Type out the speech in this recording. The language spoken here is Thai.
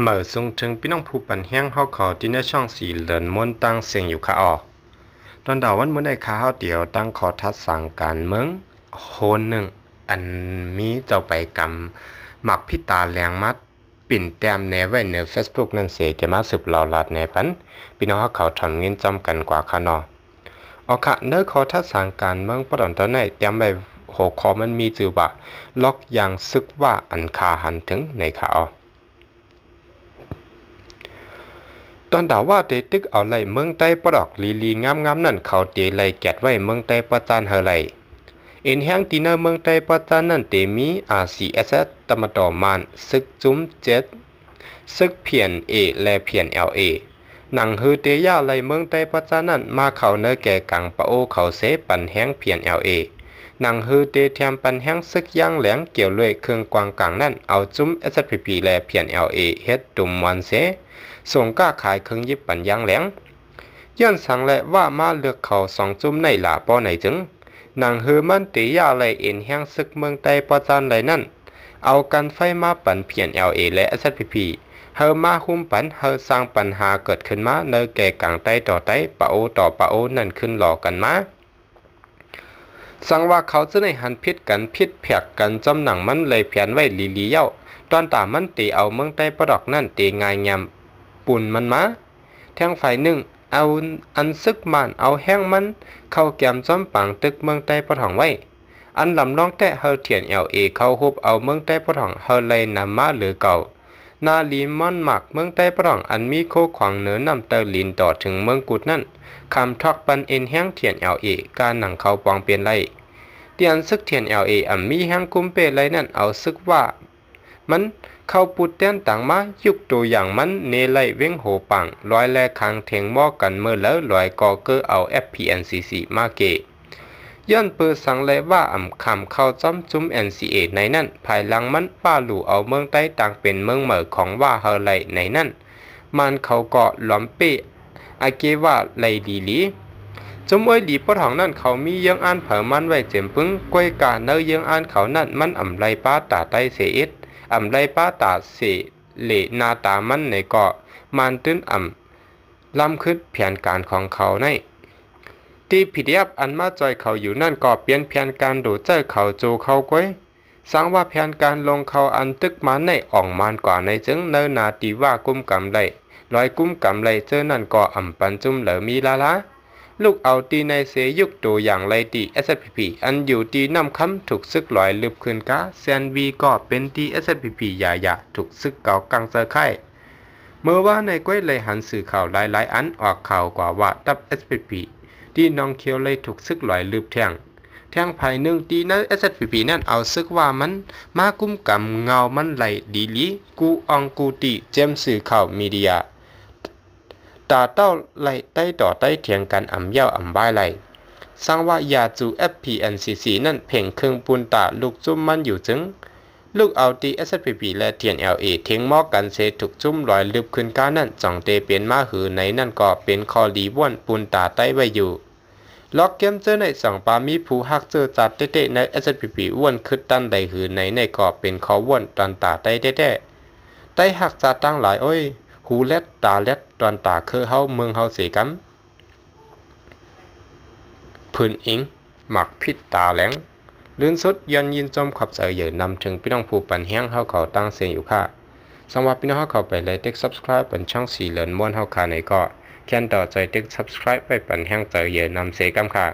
เมื่อส่งถึงพี่น้องผู้ปันแห้งเขาขอที่ในช่องสีเหลินมวนตั้งเสียงอยู่ข่ะออตอนดาวันมื่อในข่เขาเดียวตั้งขอทัดสั่งการเมืองโหนหนึ่ง อันมีเจ้าไปกำหมักพิตาแรงมัด ปิ่นแต้มแนไว้ในอเฟ e บุ๊ k นั่นเสียจะมาสืบเหล่าลัดในปันพี่น้องเาขาทำเงินจำกันกว่าข่นาออาค่ะเนื้อขอทัดสั่งการเมืองปดอนตอนไหนเตรียมไปหัวคอมันมีจือบะล็อกอย่างซึกว่าอันคาหันถึงในข่ะออตอนดาว่าเตตึกเอาไหลเมืองใต้ปลอกลีลีงามงามนั่นเขาเตไหลแกะไว้เมืองใต้ปะตานเฮไหลเอ็นแห้งตีนาเมืองใต้ปะตานนั่นเตมีอาซีเอสตมต่อมานซึกจุ้มเจ็ดซึกเพียนเอและเพียนเอลเอหนังฮือเตย่าไหลเมืองใต้ปะตานนั่นมาเขาเนื้อแก่กังปะโอเขาเซปันแห้งเพียนเอลเอนังฮือเตเทียมปันแห้งซึกย่างแหลงเกี่ยวเลยเครื่องกวางกลางนั่นเอาจุ้มเอสีพีแลเพียนอลเเฮ็ดตุมวันเสส่งก้าขายเครื่องยิบปันย่างแหลงย้อนสั่งและว่ามาเลือกเขาสองจุ้มในหลาป้อไหนจึงหนังฮือมันตียาเลยเอ็นแห้งซึกเมืองใต้ปอจันเลยนั่นเอากันไฟมาปันเพียนเอและเอสีพีเฮามาคุ้มปันเฮาสร้างปัญหาเกิดขึ้นมาเนอแก่กลางใต้ต่อใต้ปะโอต่อปะโอนั่นขึ้นหลอกกันมาสังว่าเขาจะในหันพิษกันพิษแผกกันจำหนังมันเลยแผีนไว้ลีลีเย้าตอนตามันตีเอาเมืองใต้ประดอกนั่นตีงายยำปุ่นมันมาแทงฝ่ายหนึ่ง เอาอันซึกมันเอาแห้งมัน เข้าแกมซ้อมปังตึกเมืองใต้ประถองไว้ อันลำน้องแต่เฮาเถียนเอลเอเข้าฮุบเอาเมืองใต้ประถองเฮาเลยนำมาหรือเก่านาลีมอนหมักเมืองใต้ปร่องอันมีโคขวางเหนือนำเตอลินต่อถึงเมืองกุดนั่นคำทอกปันเอ็นแห้งเทียนเอลเอการหนังเขาปองเปลี่ยนไรเตียนซึกเทียนเอลเออันมีแห้งกุมเปไรนั่นเอาซึกว่า มันเข้าปูดเต้นต่างมา ยุกตัวอย่างมันเนไลเว้งโหปังลอยแลคางเทงมอกันเมื่อแล้วลอยกอเกอเอาอเพีนซีซีมาเกย้อนเปืดสังเลยว่าอ่ำคำเข้าจ้อมจุ้มเอ็นซีเอในนั่น ภายหลังมันป้าหลู่เอาเมืองใต้ต่างเป็นเมืองเหมอของว่าเฮไลในนั่นมันเขาเกาะหลอมเป้อาเกว่าไลดีลีจมวยดีปะทองนั่นเขามียังอ่านเผอมันไว้เจ็มปึ้งกล้วยกาเนยังอ่านเขานั่นมันอ่ำไรป้าตาใต้เสอิดอ่ำไรป้าตาเสเลนาตามันในเกาะมันตื้นอ่ำล้ำคืดแผนการของเขาในที่ผิดยับอันมาจอยเขาอยู่นั่นก็เปลี่ยนแผนการดูเจ้าเขาจูเขาก้อยสังว่าแผนการลงเขาอันตึกมาในอ่องมานกว่าในจึงเนินนาตีว่ากุ้มกำไรลอยกุ้มกำไรเจอนั่นก็อ่ำปันจุ่มเหลือมีละละ ลูกเอาตีในเสยุกตัวอย่างไรตีเ s พีอันอยู่ตีน้ำคำถูกซึกลอยลืบคืนกะเซนวีก็เป็นตีเอสพีพีใหญ่ๆถูกซึกเกากังเซอไข่ เมื่อว่าในก้อยเลยหันสื่อข่าวหลายๆอันออกข่าวกว่าว่าดับีพีที่น้องเคียวเลยถูกซึกหลอยลืบแทง แทงภายหนึ่งตีนั้นเอสี p ีนั่นเอาซึกว่ามันมากุ้มกับเงามันไหลดีลีกูอองกูติเจมสื่อข่าวมีเดียตาเต้าไหลใต้ต่อใต้เถียงกันอ่ำเย้าอ่ำบายไหลสร้างว่ายาจูเอฟพีเอ็นซซีีนั่นเพ่งเครื่องปูนตาลูกจุ่มมันอยู่จึงลูกเอาตีเอสพีพีและเทียนเออลเทงมอกกันเซถูกจุ่มลอยลึบขึ้นก้านั่นจ่องเตเปลี่ยนมาหือในนั่นก็เป็นคอลีว่อนปูนตาใต้ไว้อยู่ ล็อกเกมเจอในสองปามีผู้หักเจอจัดเตะในเอีพีอ้วนขึ้นตั้นใดหือในในก็เป็นคอว่อนตอนตาใต้เต้ใต้หักจัดตั้งหลายโอ้ย หูเล็ดตาเล็ดตอนตาเคือเฮาเมืองเฮาเสกัมพื้นอิงหมักพิษตาแหลงลื่นสุดยันยินจมขับเสยใหญ่นำถึงพี่น้องผู้ปันแห้งเฮาเขาตั้งเสียงอยู่ค่ะสำหรับพี่น้องเฮาเขาไปเลยติ๊ก subscribe เป็นช่องสีเหลือนม้วนเฮาคาในก็แค่นต่อใจติ๊ก subscribe ไปปันแห้งเสยใหญ่นำเสกำค่ะ